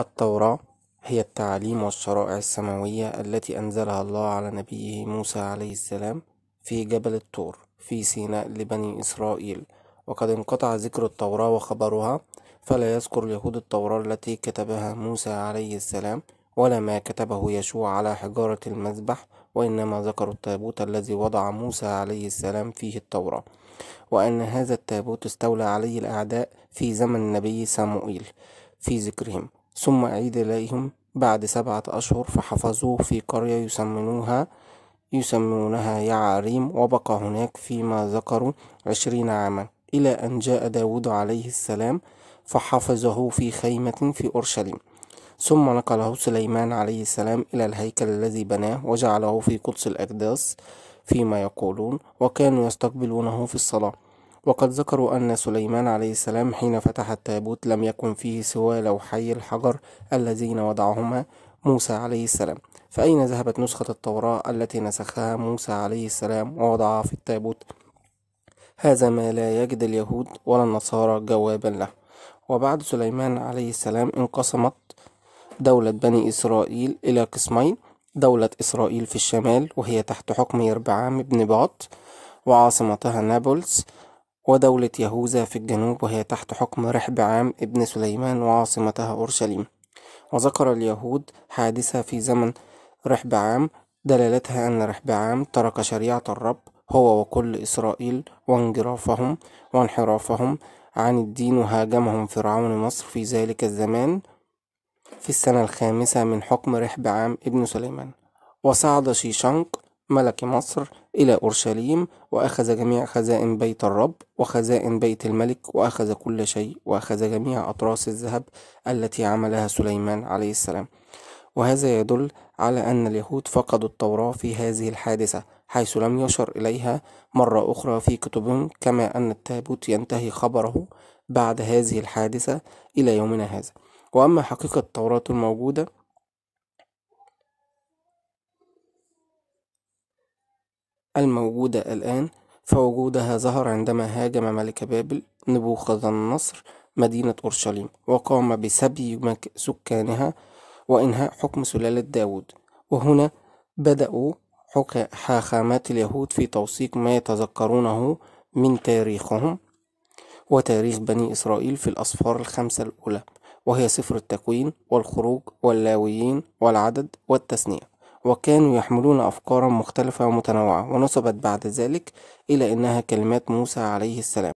التوراة هي التعاليم والشرائع السماوية التي أنزلها الله على نبيه موسى عليه السلام في جبل الطور في سيناء لبني إسرائيل وقد انقطع ذكر التوراة وخبرها فلا يذكر اليهود التوراة التي كتبها موسى عليه السلام ولا ما كتبه يشوع على حجارة المذبح وإنما ذكروا التابوت الذي وضع موسى عليه السلام فيه التوراة وأن هذا التابوت استولى عليه الأعداء في زمن النبي ساموئيل في ذكرهم ثم أعيد إليهم بعد سبعة أشهر فحفظوه في قرية يسمونها يسمونها يعاريم وبقى هناك فيما ذكروا عشرين عاما إلى أن جاء داود عليه السلام فحفظه في خيمة في أورشليم ثم نقله سليمان عليه السلام إلى الهيكل الذي بناه وجعله في قدس الأقداس فيما يقولون وكانوا يستقبلونه في الصلاة وقد ذكروا أن سليمان عليه السلام حين فتح التابوت لم يكن فيه سوى لوحي الحجر اللذين وضعهما موسى عليه السلام فأين ذهبت نسخة التوراة التي نسخها موسى عليه السلام ووضعها في التابوت هذا ما لا يجد اليهود ولا النصارى جوابا له وبعد سليمان عليه السلام انقسمت دولة بني إسرائيل إلى قسمين دولة إسرائيل في الشمال وهي تحت حكم يربعام بن باط وعاصمتها نابلس ودولة يهوذا في الجنوب وهي تحت حكم رحب عام ابن سليمان وعاصمتها أورشليم وذكر اليهود حادثة في زمن رحب عام دلالتها أن رحب عام ترك شريعة الرب هو وكل إسرائيل وانجرافهم وانحرافهم عن الدين وهاجمهم فرعون مصر في ذلك الزمان في السنة الخامسة من حكم رحب عام ابن سليمان وصعد شيشانق ملك مصر إلى أورشليم وأخذ جميع خزائن بيت الرب وخزائن بيت الملك وأخذ كل شيء وأخذ جميع أطراس الذهب التي عملها سليمان عليه السلام وهذا يدل على أن اليهود فقدوا التوراة في هذه الحادثة حيث لم يشر إليها مرة أخرى في كتبهم كما أن التابوت ينتهي خبره بعد هذه الحادثة إلى يومنا هذا وأما حقيقة التوراة الموجودة الموجودة الآن فوجودها ظهر عندما هاجم ملك بابل نبوخذ النصر مدينة أورشليم وقام بسبي سكانها وإنهاء حكم سلالة داود وهنا بدأوا حاخامات اليهود في توثيق ما يتذكرونه من تاريخهم وتاريخ بني إسرائيل في الأسفار الخمسة الأولى وهي سفر التكوين والخروج واللاويين والعدد والتسنية وكانوا يحملون أفكارا مختلفة ومتنوعة ونسبت بعد ذلك إلى أنها كلمات موسى عليه السلام